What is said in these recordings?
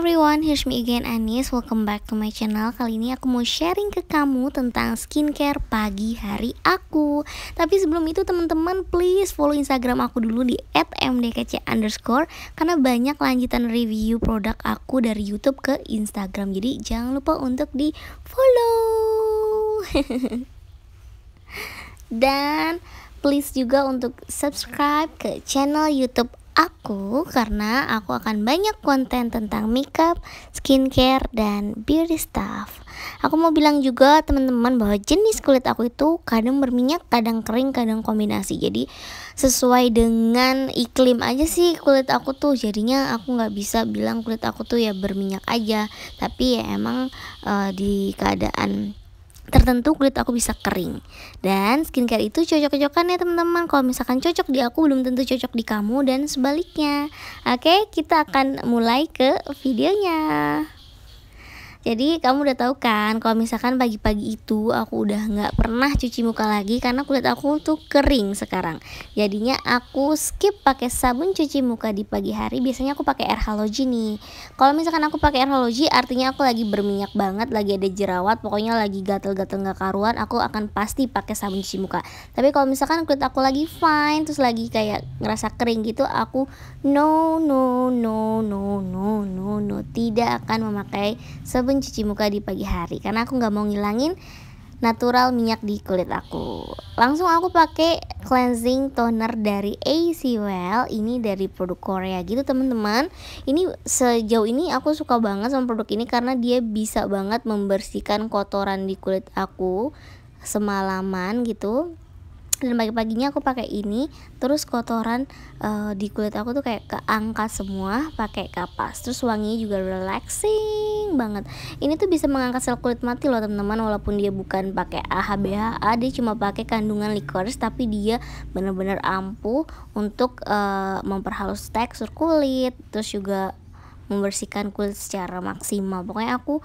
everyone, here's me again Anis Welcome back to my channel Kali ini aku mau sharing ke kamu tentang skincare pagi hari aku Tapi sebelum itu teman-teman please follow instagram aku dulu di @mdkc underscore Karena banyak lanjutan review produk aku dari youtube ke instagram Jadi jangan lupa untuk di follow Dan please juga untuk subscribe ke channel youtube aku karena aku akan banyak konten tentang makeup, skincare, dan beauty stuff. Aku mau bilang juga teman-teman bahwa jenis kulit aku itu kadang berminyak, kadang kering, kadang kombinasi. Jadi sesuai dengan iklim aja sih kulit aku tuh. Jadinya aku nggak bisa bilang kulit aku tuh ya berminyak aja. Tapi ya emang uh, di keadaan tertentu kulit aku bisa kering dan skincare itu cocok-cocokan ya teman-teman kalau misalkan cocok di aku belum tentu cocok di kamu dan sebaliknya oke kita akan mulai ke videonya jadi kamu udah tahu kan kalau misalkan pagi-pagi itu aku udah nggak pernah cuci muka lagi karena kulit aku tuh kering sekarang. Jadinya aku skip pakai sabun cuci muka di pagi hari. Biasanya aku pakai air halogen nih. Kalau misalkan aku pakai air halogen artinya aku lagi berminyak banget, lagi ada jerawat, pokoknya lagi gatel-gatel nggak karuan, aku akan pasti pakai sabun cuci muka. Tapi kalau misalkan kulit aku lagi fine terus lagi kayak ngerasa kering gitu, aku no no no no no no no tidak akan memakai sabun sabun cuci muka di pagi hari karena aku nggak mau ngilangin natural minyak di kulit aku. Langsung aku pakai cleansing toner dari AC Well. Ini dari produk Korea gitu, teman-teman. Ini sejauh ini aku suka banget sama produk ini karena dia bisa banget membersihkan kotoran di kulit aku semalaman gitu dan pagi-paginya aku pakai ini terus kotoran uh, di kulit aku tuh kayak keangkat semua pakai kapas terus wanginya juga relaxing banget ini tuh bisa mengangkat sel kulit mati loh teman-teman walaupun dia bukan pakai AHBHA dia cuma pakai kandungan licorice tapi dia benar-benar ampuh untuk uh, memperhalus tekstur kulit terus juga membersihkan kulit secara maksimal pokoknya aku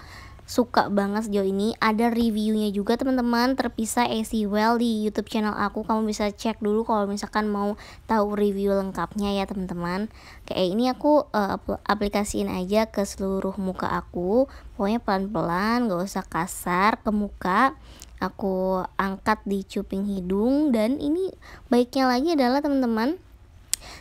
suka banget sejauh ini ada reviewnya juga teman-teman terpisah AC Well di YouTube channel aku kamu bisa cek dulu kalau misalkan mau tahu review lengkapnya ya teman-teman kayak ini aku uh, aplikasiin aja ke seluruh muka aku pokoknya pelan-pelan gak usah kasar ke muka aku angkat di cuping hidung dan ini baiknya lagi adalah teman-teman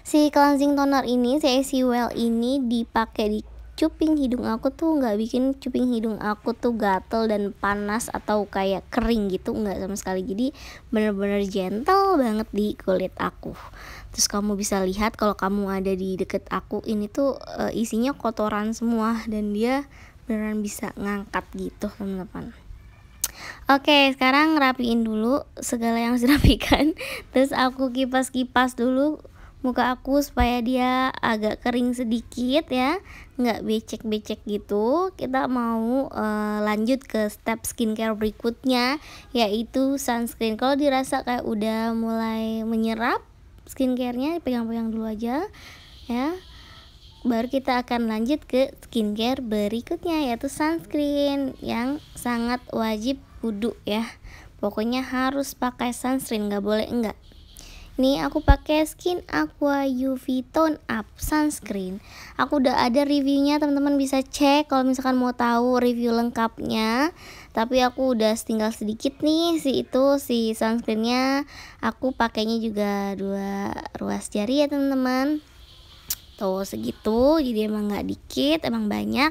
si cleansing toner ini si AC Well ini dipakai di cuping hidung aku tuh nggak bikin cuping hidung aku tuh gatel dan panas atau kayak kering gitu nggak sama sekali jadi bener-bener gentle banget di kulit aku terus kamu bisa lihat kalau kamu ada di deket aku ini tuh uh, isinya kotoran semua dan dia beneran bisa ngangkat gitu teman-teman Oke, sekarang rapiin dulu segala yang harus dirapikan. Terus aku kipas-kipas dulu muka aku supaya dia agak kering sedikit ya nggak becek-becek gitu kita mau uh, lanjut ke step skincare berikutnya yaitu sunscreen kalau dirasa kayak udah mulai menyerap skincarenya pegang-pegang dulu aja ya baru kita akan lanjut ke skincare berikutnya yaitu sunscreen yang sangat wajib kudu ya pokoknya harus pakai sunscreen nggak boleh enggak Nih aku pakai Skin Aqua UV Tone Up Sunscreen. Aku udah ada reviewnya, teman-teman bisa cek kalau misalkan mau tahu review lengkapnya. Tapi aku udah tinggal sedikit nih si itu si sunscreennya. Aku pakainya juga dua ruas jari ya teman-teman. Tuh segitu, jadi emang nggak dikit, emang banyak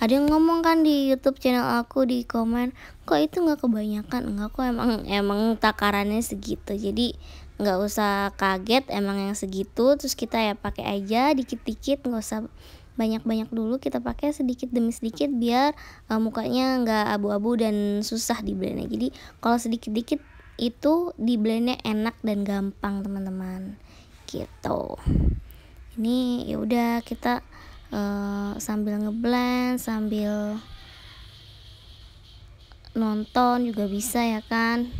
ada yang ngomong kan di YouTube channel aku di komen kok itu nggak kebanyakan nggak kok emang emang takarannya segitu jadi nggak usah kaget emang yang segitu terus kita ya pakai aja dikit-dikit nggak usah banyak-banyak dulu kita pakai sedikit demi sedikit biar uh, mukanya nggak abu-abu dan susah di blendnya jadi kalau sedikit-dikit itu di blendnya enak dan gampang teman-teman gitu ini ya udah kita uh, sambil ngeblend sambil nonton juga bisa ya kan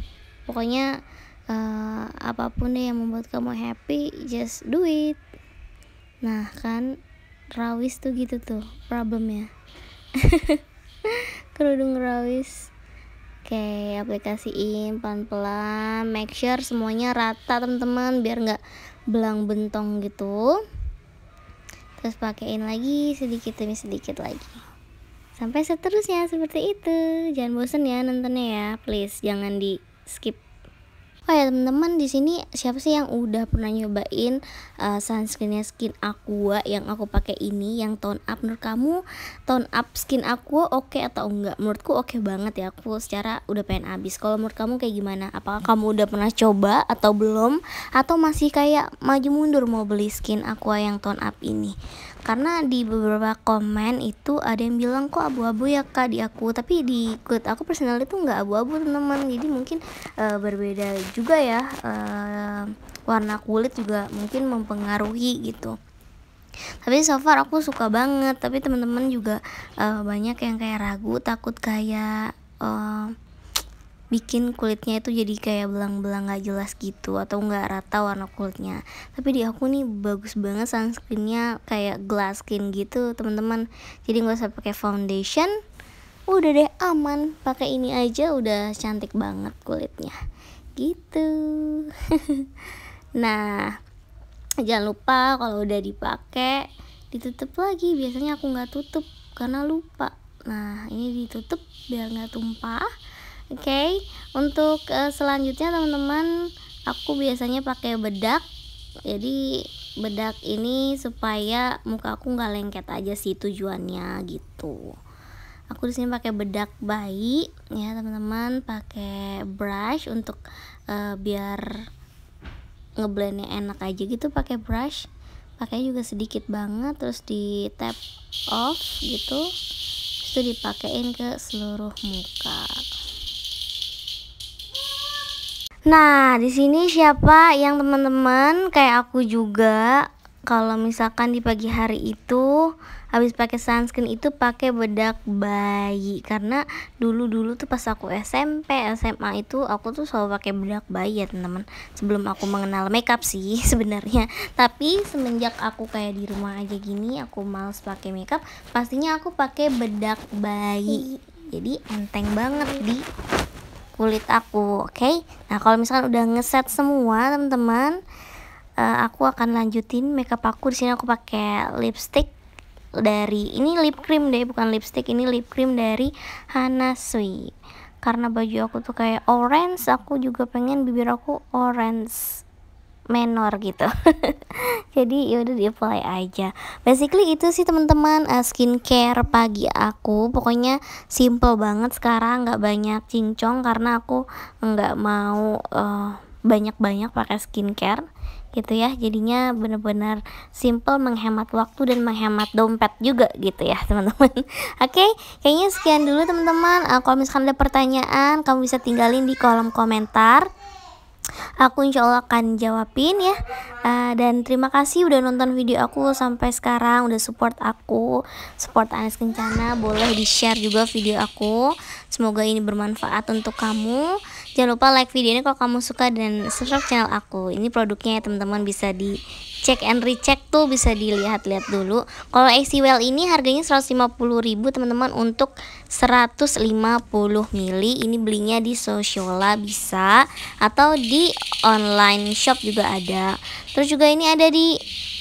pokoknya uh, apapun deh yang membuat kamu happy just do it nah kan rawis tuh gitu tuh problem problemnya kerudung rawis oke okay, aplikasiin pelan-pelan make sure semuanya rata teman-teman biar nggak belang bentong gitu terus pakaiin lagi sedikit demi sedikit lagi sampai seterusnya seperti itu jangan bosen ya nontonnya ya please jangan di skip apa ya teman-teman di sini siapa sih yang udah pernah nyobain uh, sunscreennya Skin Aqua yang aku pakai ini yang tone up menurut kamu tone up Skin Aqua oke okay atau enggak menurutku oke okay banget ya aku secara udah pengen habis kalau menurut kamu kayak gimana apakah kamu udah pernah coba atau belum atau masih kayak maju mundur mau beli Skin Aqua yang tone up ini karena di beberapa komen itu ada yang bilang kok abu-abu ya kak di aku tapi di kulit aku personal itu nggak abu-abu teman-teman jadi mungkin uh, berbeda juga ya uh, warna kulit juga mungkin mempengaruhi gitu tapi so far aku suka banget tapi teman-teman juga uh, banyak yang kayak ragu takut kayak uh, bikin kulitnya itu jadi kayak belang-belang gak jelas gitu atau gak rata warna kulitnya tapi di aku nih bagus banget sunscreennya kayak glass skin gitu teman-teman jadi nggak usah pakai foundation udah deh aman pakai ini aja udah cantik banget kulitnya gitu nah jangan lupa kalau udah dipakai ditutup lagi biasanya aku nggak tutup karena lupa nah ini ditutup biar nggak tumpah Oke, okay, untuk uh, selanjutnya teman-teman, aku biasanya pakai bedak. Jadi bedak ini supaya muka aku nggak lengket aja sih tujuannya gitu. Aku di sini pakai bedak bayi ya teman-teman, pakai brush untuk uh, biar ngeblendnya enak aja gitu pakai brush. Pakai juga sedikit banget terus di tap off gitu. Terus dipakein ke seluruh muka. Nah, di sini siapa yang teman-teman kayak aku juga kalau misalkan di pagi hari itu habis pakai sunscreen itu pakai bedak bayi karena dulu-dulu tuh pas aku SMP, SMA itu aku tuh selalu pakai bedak bayi ya, teman-teman. Sebelum aku mengenal makeup sih sebenarnya. Tapi semenjak aku kayak di rumah aja gini, aku males pakai makeup, pastinya aku pakai bedak bayi. Jadi enteng banget di kulit aku oke okay? nah kalau misalkan udah ngeset semua teman-teman uh, aku akan lanjutin makeup aku di sini aku pakai lipstick dari ini lip cream deh bukan lipstick ini lip cream dari Hanasui karena baju aku tuh kayak orange aku juga pengen bibir aku orange menor gitu jadi yaudah di apply aja basically itu sih teman-teman uh, skincare pagi aku pokoknya simple banget sekarang nggak banyak cincong karena aku nggak mau uh, banyak-banyak pakai skincare gitu ya jadinya bener-bener simple menghemat waktu dan menghemat dompet juga gitu ya teman-teman oke okay, kayaknya sekian dulu teman-teman uh, kalau misalkan ada pertanyaan kamu bisa tinggalin di kolom komentar Aku insya Allah akan jawabin ya uh, Dan terima kasih udah nonton video aku sampai sekarang Udah support aku Support Anes Kencana Boleh di share juga video aku Semoga ini bermanfaat untuk kamu Jangan lupa like video ini kalau kamu suka dan subscribe channel aku. Ini produknya ya teman-teman bisa di cek and recheck tuh bisa dilihat-lihat dulu. Kalau AC Well ini harganya 150.000 teman-teman untuk 150 mili. Ini belinya di Sosiola bisa atau di online shop juga ada. Terus juga ini ada di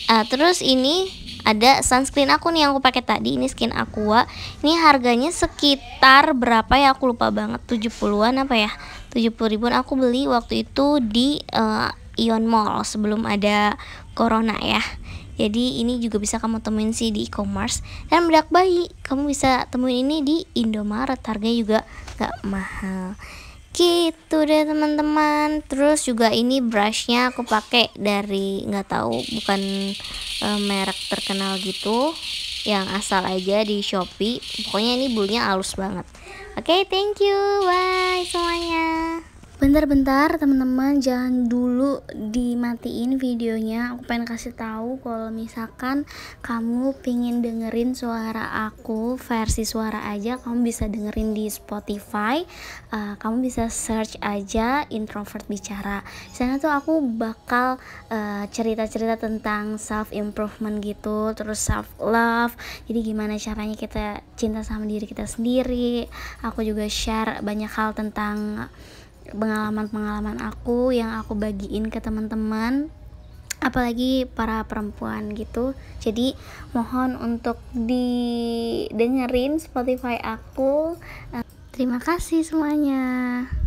uh, terus ini ada sunscreen aku nih yang aku pakai tadi ini skin aqua ini harganya sekitar berapa ya aku lupa banget 70-an apa ya 70 ribuan aku beli waktu itu di uh, Ion Mall sebelum ada corona ya. Jadi ini juga bisa kamu temuin sih di e-commerce dan bedak bayi kamu bisa temuin ini di Indomaret harganya juga gak mahal gitu deh teman-teman terus juga ini brushnya aku pakai dari nggak tahu bukan e, merek terkenal gitu yang asal aja di Shopee pokoknya ini bulunya halus banget Oke, okay, thank you. Bye semuanya bentar-bentar teman-teman jangan dulu dimatiin videonya aku pengen kasih tahu kalau misalkan kamu pengen dengerin suara aku versi suara aja kamu bisa dengerin di Spotify uh, kamu bisa search aja introvert bicara di sana tuh aku bakal eh, cerita-cerita uh, cerita -cerita tentang self improvement gitu terus self love jadi gimana caranya kita cinta sama diri kita sendiri aku juga share banyak hal tentang pengalaman-pengalaman aku yang aku bagiin ke teman-teman apalagi para perempuan gitu jadi mohon untuk didengerin Spotify aku eh, terima kasih semuanya